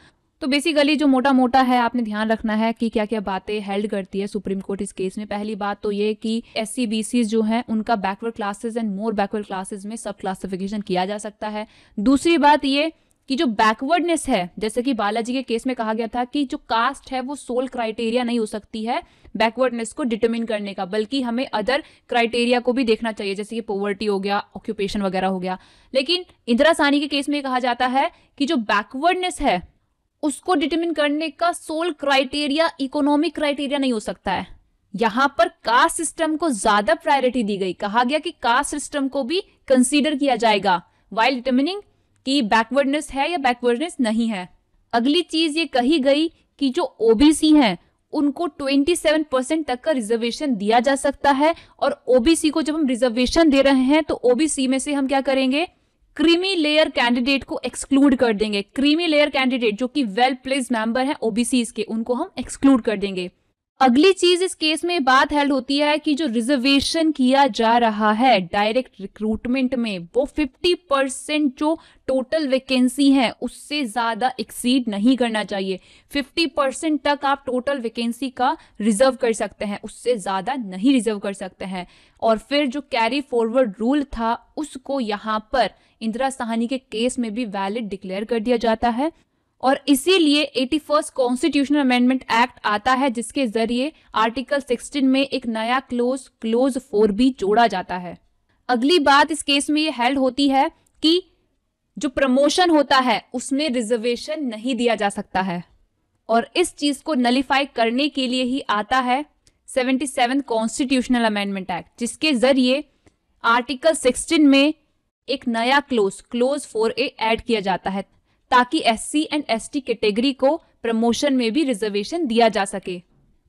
तो बेसिकली जो मोटा मोटा है आपने ध्यान रखना है कि क्या क्या बातें हेल्ड करती है सुप्रीम कोर्ट इस केस में पहली बात तो ये कि एस सी जो है उनका backward classes and more backward classes में सब क्लासिफिकेशन किया जा सकता है दूसरी बात ये कि जो बैकवर्डनेस है जैसे कि बालाजी के केस में कहा गया था कि जो कास्ट है वो सोल क्राइटेरिया नहीं हो सकती है बैकवर्डनेस को डिटरमिन करने का बल्कि हमें अदर क्राइटेरिया को भी देखना चाहिए जैसे कि पोवर्टी हो गया ऑक्यूपेशन वगैरह हो गया लेकिन इंदिरा सानी के केस में कहा जाता है कि जो बैकवर्डनेस है उसको डिटरमिन करने का सोल क्राइटेरिया इकोनॉमिक क्राइटेरिया नहीं हो सकता है यहां पर कास्ट सिस्टम को ज्यादा प्रायोरिटी दी गई कहा गया कि कास्ट सिस्टम को भी कंसीडर किया जाएगा वाइल डिटर्मिनिंग कि बैकवर्डनेस है या बैकवर्डनेस नहीं है अगली चीज ये कही गई कि जो ओबीसी हैं उनको 27 परसेंट तक का रिजर्वेशन दिया जा सकता है और ओबीसी को जब हम रिजर्वेशन दे रहे हैं तो ओबीसी में से हम क्या करेंगे क्रीमी लेयर कैंडिडेट को एक्सक्लूड कर देंगे क्रीमी लेयर कैंडिडेट जो कि वेल प्लेस मेंबर है ओबीसी के उनको हम एक्सक्लूड कर देंगे अगली चीज इस केस में बात हेल्ड होती है कि जो रिजर्वेशन किया जा रहा है डायरेक्ट रिक्रूटमेंट में वो 50 परसेंट जो टोटल वैकेंसी है उससे ज़्यादा एक्सीड नहीं करना चाहिए 50 परसेंट तक आप टोटल वैकेंसी का रिजर्व कर सकते हैं उससे ज़्यादा नहीं रिजर्व कर सकते हैं और फिर जो कैरी फॉरवर्ड रूल था उसको यहाँ पर इंदिरा साहनी के केस में भी वैलिड डिक्लेयर कर दिया जाता है और इसीलिए eighty first constitutional amendment act आता है जिसके जरिए आर्टिकल 16 में एक नया क्लोज क्लोज फोर भी जोड़ा जाता है अगली बात इस केस में ये हेल्ड होती है कि जो प्रमोशन होता है उसमें रिजर्वेशन नहीं दिया जा सकता है और इस चीज को नलीफाई करने के लिए ही आता है seventy seven constitutional amendment act जिसके जरिए आर्टिकल 16 में एक नया clause clause four A add किया जाता है ताकि एस एंड एस कैटेगरी को प्रमोशन में भी रिजर्वेशन दिया जा सके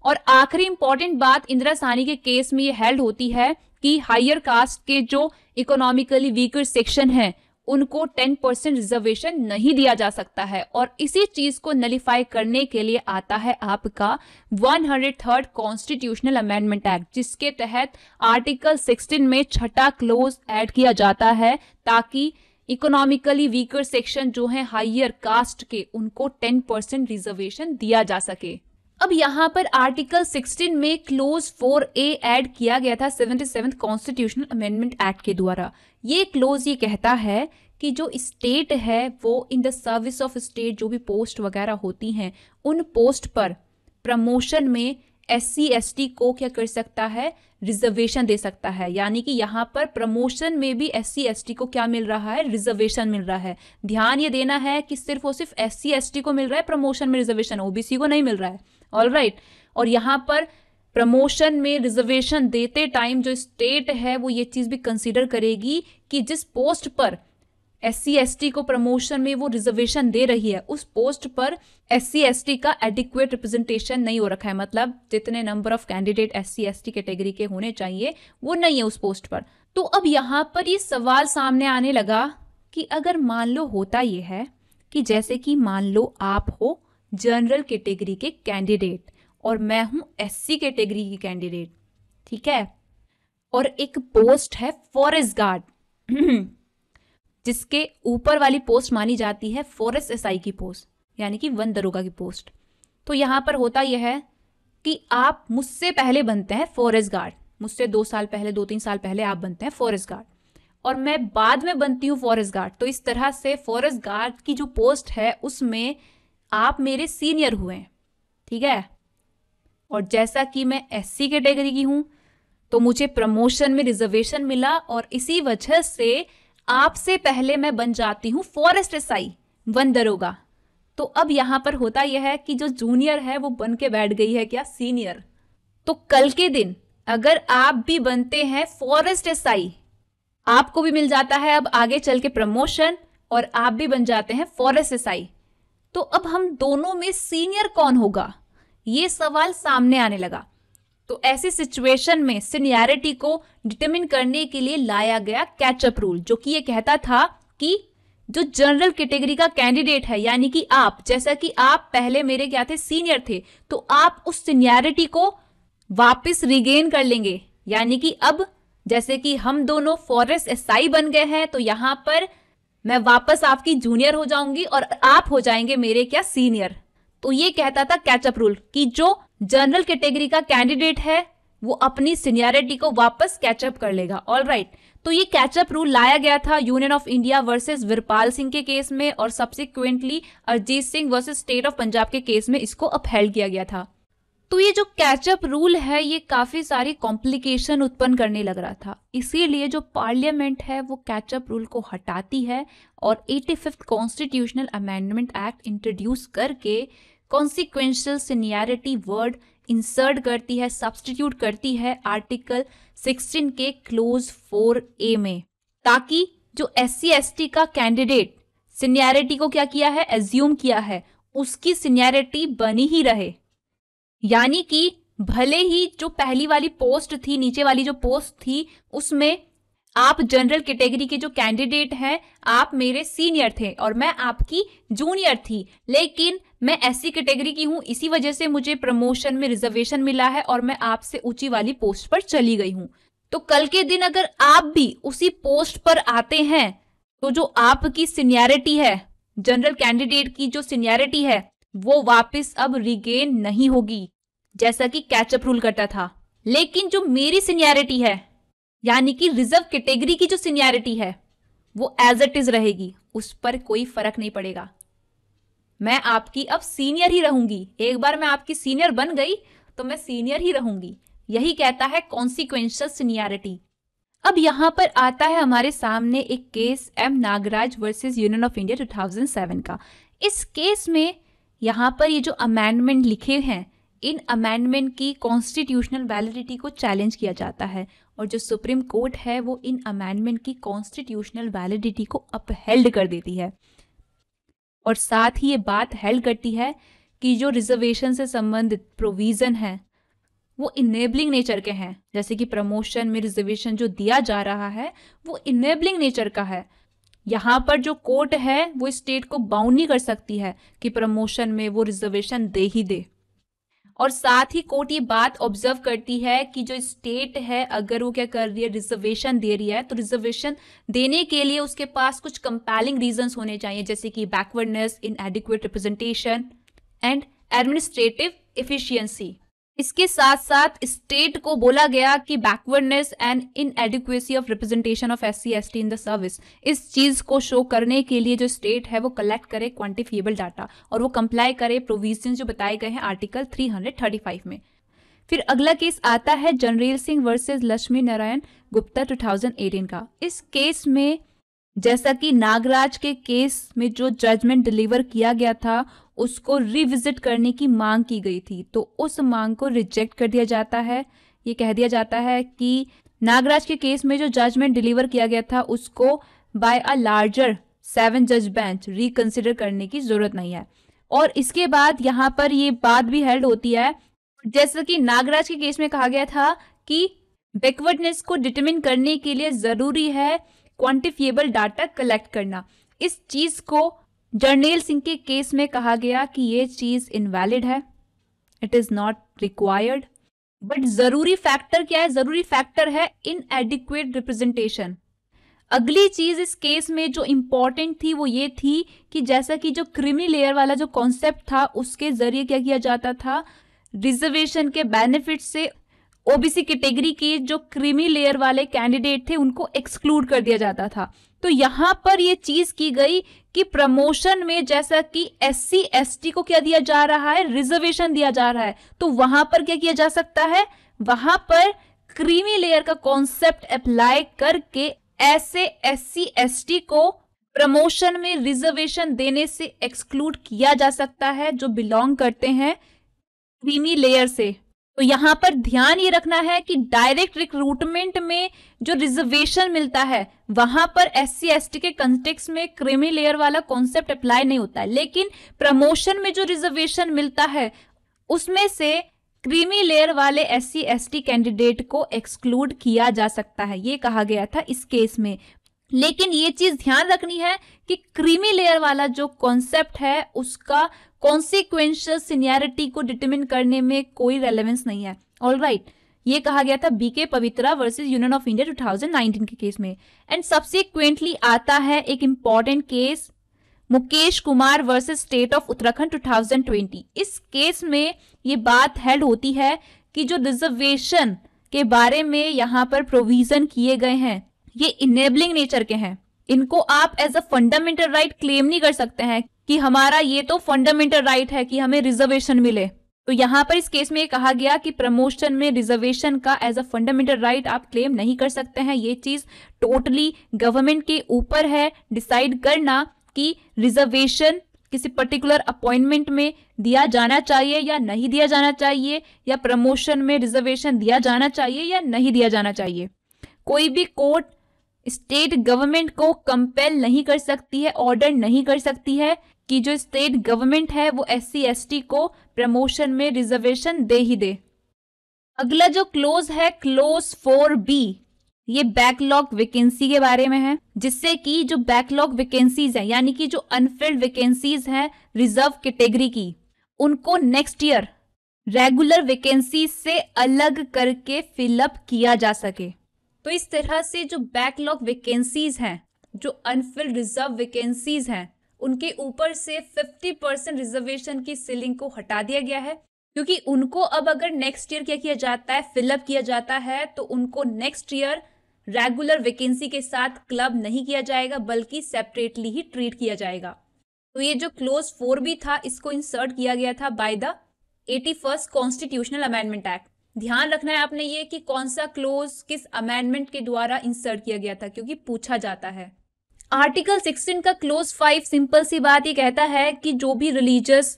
और आखिरी इंपॉर्टेंट बात इंदिरा सानी के केस में ये हेल्ड होती है कि हायर कास्ट के जो इकोनॉमिकली वीकर सेक्शन हैं उनको 10 परसेंट रिजर्वेशन नहीं दिया जा सकता है और इसी चीज को नलीफाई करने के लिए आता है आपका 103rd कॉन्स्टिट्यूशनल अमेंडमेंट एक्ट जिसके तहत आर्टिकल 16 में छठा क्लोज ऐड किया जाता है ताकि इकोनॉमिकली वीकर सेक्शन जो है हाइयर कास्ट के उनको टेन परसेंट रिजर्वेशन दिया जा सके अब यहाँ पर आर्टिकल 16 में क्लोज ए ऐड किया गया था सेवेंटी कॉन्स्टिट्यूशनल अमेंडमेंट एक्ट के द्वारा ये क्लोज ये कहता है कि जो स्टेट है वो in the service of state जो भी पोस्ट वगैरह होती हैं उन पोस्ट पर प्रमोशन में एस सी एस टी को क्या कर सकता है रिजर्वेशन दे सकता है यानी कि यहाँ पर प्रमोशन में भी एस सी एस टी को क्या मिल रहा है रिजर्वेशन मिल रहा है ध्यान ये देना है कि सिर्फ और सिर्फ एस सी एस टी को मिल रहा है प्रमोशन में रिजर्वेशन ओ बी सी को नहीं मिल रहा है ऑल राइट right. और यहाँ पर प्रमोशन में रिजर्वेशन देते टाइम जो स्टेट है वो ये चीज़ भी कंसिडर करेगी कि जिस पोस्ट पर एस सी को प्रमोशन में वो रिजर्वेशन दे रही है उस पोस्ट पर एस सी का एडिक्वेट रिप्रेजेंटेशन नहीं हो रखा है मतलब जितने number of candidate S C category के होने चाहिए वो नहीं है उस पोस्ट पर तो अब यहाँ पर ये सवाल सामने आने लगा कि अगर मान लो होता ये है कि जैसे कि मान लो आप हो जनरल कैटेगरी के कैंडिडेट और मैं हूँ एस कैटेगरी की कैंडिडेट ठीक है और एक पोस्ट है फॉरेस्ट गार्ड (clears throat) जिसके ऊपर वाली पोस्ट मानी जाती है फॉरेस्ट एसआई की पोस्ट यानी कि वन दरोगा की पोस्ट तो यहाँ पर होता यह है कि आप मुझसे पहले बनते हैं फॉरेस्ट गार्ड मुझसे दो साल पहले दो तीन साल पहले आप बनते हैं फॉरेस्ट गार्ड और मैं बाद में बनती हूँ फॉरेस्ट गार्ड तो इस तरह से फॉरेस्ट गार्ड की जो पोस्ट है उसमें आप मेरे सीनियर हुए हैं ठीक है और जैसा कि मैं एस सी कैटेगरी की हूँ तो मुझे प्रमोशन में रिजर्वेशन मिला और इसी वजह से आपसे पहले मैं बन जाती हूँ फॉरेस्ट आई वन दरोगा तो अब यहाँ पर होता यह है कि जो जूनियर है वो बन के बैठ गई है क्या सीनियर तो कल के दिन अगर आप भी बनते हैं फॉरेस्ट एस आई आपको भी मिल जाता है अब आगे चल के प्रमोशन और आप भी बन जाते हैं फॉरेस्ट आई तो अब हम दोनों में सीनियर कौन होगा ये सवाल सामने आने लगा तो ऐसी सिचुएशन में सीनियरिटी को डिटरमिन करने के लिए लाया गया कैचअप रूल जो कि ये कहता था कि जो जनरल कैटेगरी का कैंडिडेट है यानी कि आप जैसा कि आप पहले मेरे क्या थे सीनियर थे तो आप उस सीनियरिटी को वापस रिगेन कर लेंगे यानी कि अब जैसे कि हम दोनों फॉरेस्ट एस बन गए हैं तो यहां पर मैं वापस आपकी जूनियर हो जाऊंगी और आप हो जाएंगे मेरे क्या सीनियर तो ये कहता था कैचअप रूल कि जो जनरल कैटेगरी का कैंडिडेट है वो अपनी सीनियरिटी को वापस कैचअप कर लेगा ऑल राइट right. तो ये कैचअप रूल लाया गया था union of India versus Virpal Singh के केस में और subsequently Arjit Singh versus state of Punjab के केस में इसको अपहेल्ड किया गया था तो ये जो कैचअप रूल है ये काफ़ी सारी कॉम्प्लिकेशन उत्पन्न करने लग रहा था इसीलिए जो पार्लियामेंट है वो कैचअप रूल को हटाती है और eighty fifth constitutional amendment act introduce करके कॉन्सिक्वेंशियल सीनियरिटी वर्ड इंसर्ट करती है सब्सटीट्यूट करती है आर्टिकल 16 के क्लोज 4 ए में ताकि जो एस सी का कैंडिडेट सीनियरिटी को क्या किया है एज्यूम किया है उसकी सीनियरिटी बनी ही रहे यानी कि भले ही जो पहली वाली पोस्ट थी नीचे वाली जो पोस्ट थी उसमें आप जनरल कैटेगरी के जो कैंडिडेट हैं आप मेरे सीनियर थे और मैं आपकी जूनियर थी लेकिन मैं ऐसी कैटेगरी की हूँ इसी वजह से मुझे प्रमोशन में रिजर्वेशन मिला है और मैं आपसे ऊंची वाली पोस्ट पर चली गई हूँ तो कल के दिन अगर आप भी उसी पोस्ट पर आते हैं तो जो आपकी सीनियरिटी है जनरल कैंडिडेट की जो सीनियरिटी है वो वापस अब रिगेन नहीं होगी जैसा कि कैचअप रूल करता था लेकिन जो मेरी सीनियरिटी है यानी कि रिजर्व कैटेगरी की जो सीनियरिटी है वो एज इट इज रहेगी उस पर कोई फर्क नहीं पड़ेगा मैं आपकी अब सीनियर ही रहूंगी एक बार मैं आपकी सीनियर बन गई तो मैं सीनियर ही रहूंगी यही कहता है कॉन्सिक्वेंशियल सीनियरिटी अब यहां पर आता है हमारे सामने एक case M Nagaraj versus union of India 2007 का इस केस में यहां पर ये जो अमेंडमेंट लिखे हैं इन अमेंडमेंट की कॉन्स्टिट्यूशनल वैलिडिटी को चैलेंज किया जाता है और जो सुप्रीम कोर्ट है वो इन अमेंडमेंट की कॉन्स्टिट्यूशनल वैलिडिटी को अपहेल्ड कर देती है और साथ ही ये बात हेल्ड करती है कि जो रिजर्वेशन से संबंधित प्रोविज़न है वो इनेबलिंग नेचर के हैं जैसे कि प्रमोशन में रिजर्वेशन जो दिया जा रहा है वो इनेबलिंग नेचर का है यहाँ पर जो कोर्ट है वो स्टेट को बाउंड नहीं कर सकती है कि प्रमोशन में वो रिजर्वेशन दे ही दे और साथ ही कोर्ट ये बात ऑब्जर्व करती है कि जो स्टेट है अगर वो क्या कर रही है रिजर्वेशन दे रही है तो रिजर्वेशन देने के लिए उसके पास कुछ कंपेलिंग रीजंस होने चाहिए जैसे कि backwardness inadequate representation and administrative efficiency इसके साथ साथ स्टेट को बोला गया कि backwardness and inadequacy of representation of S C S T in the service इस चीज़ को शो करने के लिए जो स्टेट है वो कलेक्ट करे क्वांटिफिएबल डाटा और वो कंप्लाई करे प्रोविजन जो बताए गए हैं आर्टिकल 335 में फिर अगला केस आता है जनरेल सिंह वर्सेज लक्ष्मी नारायण गुप्ता टू का इस केस में जैसा कि नागराज के केस में जो जजमेंट डिलीवर किया गया था उसको रिविजिट करने की मांग की गई थी तो उस मांग को रिजेक्ट कर दिया जाता है ये कह दिया जाता है कि नागराज के केस में जो जजमेंट डिलीवर किया गया था उसको बाय अ लार्जर सेवन जज बेंच रिकंसिडर करने की जरूरत नहीं है और इसके बाद यहाँ पर ये बात भी हेल्ड होती है जैसा कि नागराज के केस में कहा गया था कि बैकवर्डनेस को डिटरमिन करने के लिए ज़रूरी है क्वांटिफिएबल डाटा कलेक्ट करना इस चीज़ को जर्नेल सिंह के केस में कहा गया कि ये चीज़ इनवैलिड है it is not required but ज़रूरी फैक्टर क्या है ज़रूरी फैक्टर है इन एडिक्वेट रिप्रेजेंटेशन अगली चीज़ इस केस में जो इम्पॉर्टेंट थी वो ये थी कि जैसा कि जो क्रिमिनल लेयर वाला जो कॉन्सेप्ट था उसके ज़रिए क्या किया जाता था रिजर्वेशन के बेनिफिट से ओबीसी कैटेगरी के जो क्रीमी लेयर वाले कैंडिडेट थे उनको एक्सक्लूड कर दिया जाता था तो यहाँ पर ये चीज की गई कि प्रमोशन में जैसा कि एस सी एस टी को क्या दिया जा रहा है रिजर्वेशन दिया जा रहा है तो वहां पर क्या किया जा सकता है वहां पर क्रीमी लेयर का कॉन्सेप्ट अप्लाई करके ऐसे एस सी एस टी को प्रमोशन में रिजर्वेशन देने से एक्सक्लूड किया जा सकता है जो बिलोंग करते हैं क्रीमी लेयर से तो यहाँ पर ध्यान ये रखना है कि डायरेक्ट रिक्रूटमेंट में जो रिजर्वेशन मिलता है वहां पर एस सी एस टी के कंटेक्स में क्रिमी लेयर वाला कॉन्सेप्ट अप्लाई नहीं होता है लेकिन प्रमोशन में जो रिजर्वेशन मिलता है उसमें से क्रीमी लेयर वाले S C S T candidate को एक्सक्लूड किया जा सकता है ये कहा गया था इस केस में लेकिन ये चीज ध्यान रखनी है कि क्रीमी लेयर वाला जो कॉन्सेप्ट है उसका कॉन्सिक्वेंशियल सीनियरिटी को डिटर्मिन करने में कोई रेलेवेंस नहीं है ऑल राइट right, ये कहा गया था B K Pavitra versus union of India 2019 के केस में एंड सब्सिक्वेंटली आता है एक important case Mukesh Kumar versus state of Uttarakhand 2020 इस केस में ये बात हेल्ड होती है कि जो रिजर्वेशन के बारे में यहाँ पर प्रोविजन किए गए हैं ये इनेबलिंग नेचर के हैं इनको आप as a fundamental right claim नहीं कर सकते हैं कि हमारा ये तो फंडामेंटल राइट है कि हमें रिजर्वेशन मिले तो यहाँ पर इस केस में यह कहा गया कि प्रमोशन में रिजर्वेशन का एज अ फंडामेंटल राइट आप क्लेम नहीं कर सकते हैं ये चीज़ टोटली गवर्नमेंट के ऊपर है डिसाइड करना कि रिजर्वेशन किसी पर्टिकुलर अपॉइंटमेंट में दिया जाना चाहिए या नहीं दिया जाना चाहिए या प्रमोशन में रिजर्वेशन दिया जाना चाहिए या नहीं दिया जाना चाहिए कोई भी कोर्ट स्टेट गवर्नमेंट को कंपेल नहीं कर सकती है ऑर्डर नहीं कर सकती है कि जो स्टेट गवर्नमेंट है वो एस सी को प्रमोशन में रिजर्वेशन दे ही दे अगला जो क्लोज है क्लोज फोर बी ये बैकलॉग वैकेंसी के बारे में है जिससे कि जो बैकलॉग वैकेंसीज है यानी कि जो अनफिल्ड वैकेंसीज है रिजर्व कैटेगरी की उनको नेक्स्ट ईयर रेगुलर वैकेंसी से अलग करके फिलअप किया जा सके तो इस तरह से जो बैकलॉग वैकेंसीज हैं जो अनफिल्ड रिजर्व वैकेंसीज हैं उनके ऊपर से 50 परसेंट रिजर्वेशन की सीलिंग को हटा दिया गया है क्योंकि उनको अब अगर नेक्स्ट ईयर क्या किया जाता है फिलअप किया जाता है तो उनको नेक्स्ट ईयर रेगुलर वैकेंसी के साथ क्लब नहीं किया जाएगा बल्कि सेपरेटली ही ट्रीट किया जाएगा तो ये जो क्लोज फोर भी था इसको इंसर्ट किया गया था by the eighty first constitutional amendment act ध्यान रखना है आपने ये कि कौन सा क्लोज किस अमेंडमेंट के द्वारा इंसर्ट किया गया था क्योंकि पूछा जाता है आर्टिकल 16 का क्लोज फाइव सिंपल सी बात ये कहता है कि जो भी रिलीजियस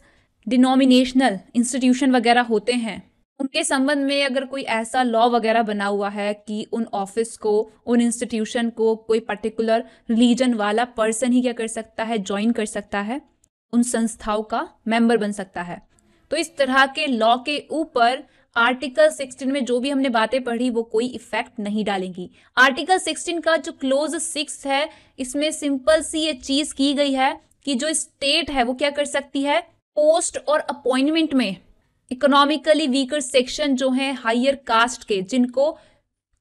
डिनोमिनेशनल इंस्टीट्यूशन वगैरह होते हैं उनके संबंध में अगर कोई ऐसा लॉ वगैरह बना हुआ है कि उन ऑफिस को उन इंस्टीट्यूशन को कोई पर्टिकुलर रिलीजन वाला पर्सन ही क्या कर सकता है ज्वाइन कर सकता है उन संस्थाओं का मेंबर बन सकता है तो इस तरह के लॉ के ऊपर आर्टिकल 16 में जो भी हमने बातें पढ़ी वो कोई इफेक्ट नहीं डालेंगी आर्टिकल 16 का जो क्लोज सिक्स है इसमें सिंपल सी ये चीज की गई है कि जो स्टेट है वो क्या कर सकती है पोस्ट और अपॉइंटमेंट में इकोनॉमिकली वीकर सेक्शन जो है हायर कास्ट के जिनको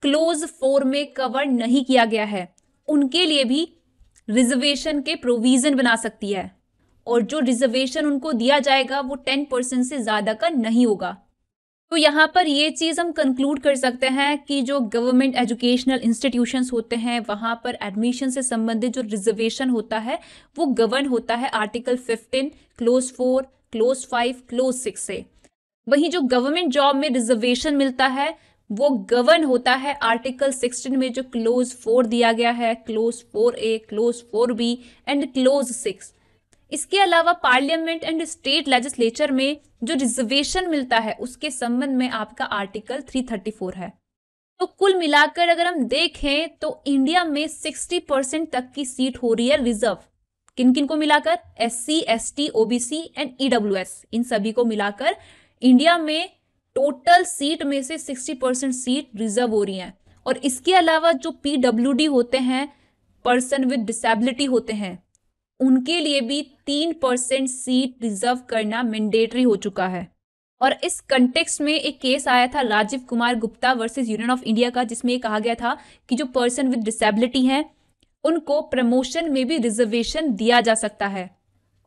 क्लोज फोर में कवर नहीं किया गया है उनके लिए भी रिजर्वेशन के प्रोविजन बना सकती है और जो रिजर्वेशन उनको दिया जाएगा वो टेन परसेंट से ज़्यादा का नहीं होगा तो यहाँ पर ये चीज़ हम कंक्लूड कर सकते हैं कि जो गवर्नमेंट एजुकेशनल इंस्टीट्यूशंस होते हैं वहाँ पर एडमिशन से संबंधित जो रिजर्वेशन होता है वो गवर्न होता है article 15 clause four clause five clause six से वहीं जो गवर्नमेंट जॉब में रिजर्वेशन मिलता है वो गवर्न होता है आर्टिकल 16 में जो क्लोज फोर दिया गया है clause four A clause four B and clause six इसके अलावा पार्लियामेंट एंड स्टेट लेजिस्लेचर में जो रिजर्वेशन मिलता है उसके संबंध में आपका आर्टिकल 334 है तो कुल मिलाकर अगर हम देखें तो इंडिया में 60 परसेंट तक की सीट हो रही है रिजर्व किन किन को मिलाकर S C S T OBC and EWS इन सभी को मिलाकर इंडिया में टोटल सीट में से 60 परसेंट सीट रिजर्व हो रही हैं और इसके अलावा जो पी होते हैं पर्सन विद डिसेबिलिटी होते हैं उनके लिए भी तीन परसेंट सीट रिजर्व करना मैंडेटरी हो चुका है और इस कंटेक्स्ट में एक केस आया था Rajeev Kumar Gupta versus union of India का जिसमें ये कहा गया था कि जो पर्सन विद डिसेबिलिटी हैं उनको प्रमोशन में भी रिजर्वेशन दिया जा सकता है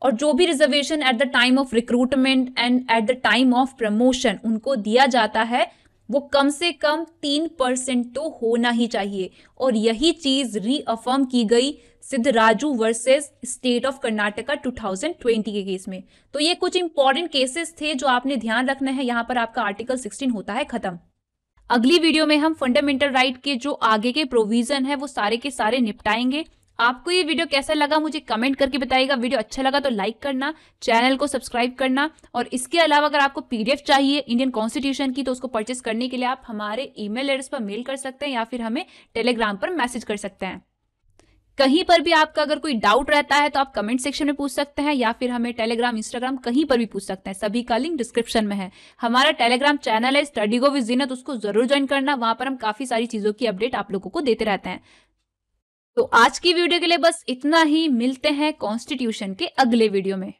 और जो भी reservation at the time of recruitment and at the time of promotion उनको दिया जाता है वो कम से कम तीन परसेंट तो होना ही चाहिए और यही चीज रीअफर्म की गई Siddaraju versus state of Karnataka 2020 के केस में तो ये कुछ इंपॉर्टेंट केसेस थे जो आपने ध्यान रखना है यहां पर आपका आर्टिकल 16 होता है खत्म अगली वीडियो में हम फंडामेंटल राइट के जो आगे के प्रोविजन है वो सारे के सारे निपटाएंगे आपको ये वीडियो कैसा लगा मुझे कमेंट करके बताइएगा वीडियो अच्छा लगा तो लाइक करना चैनल को सब्सक्राइब करना और इसके अलावा अगर आपको पीडीएफ चाहिए इंडियन कॉन्स्टिट्यूशन की तो उसको परचेस करने के लिए आप हमारे ईमेल एड्रेस पर मेल कर सकते हैं या फिर हमें टेलीग्राम पर मैसेज कर सकते हैं कहीं पर भी आपका अगर कोई डाउट रहता है तो आप कमेंट सेक्शन में पूछ सकते हैं या फिर हमें टेलीग्राम इंस्टाग्राम कहीं पर भी पूछ सकते हैं सभी का लिंक डिस्क्रिप्शन में है हमारा टेलीग्राम चैनल है स्टडी गो विद उसको जरूर ज्वाइन करना वहां पर हम काफी सारी चीजों की अपडेट आप लोगों को देते रहते हैं तो आज की वीडियो के लिए बस इतना ही मिलते हैं कॉन्स्टिट्यूशन के अगले वीडियो में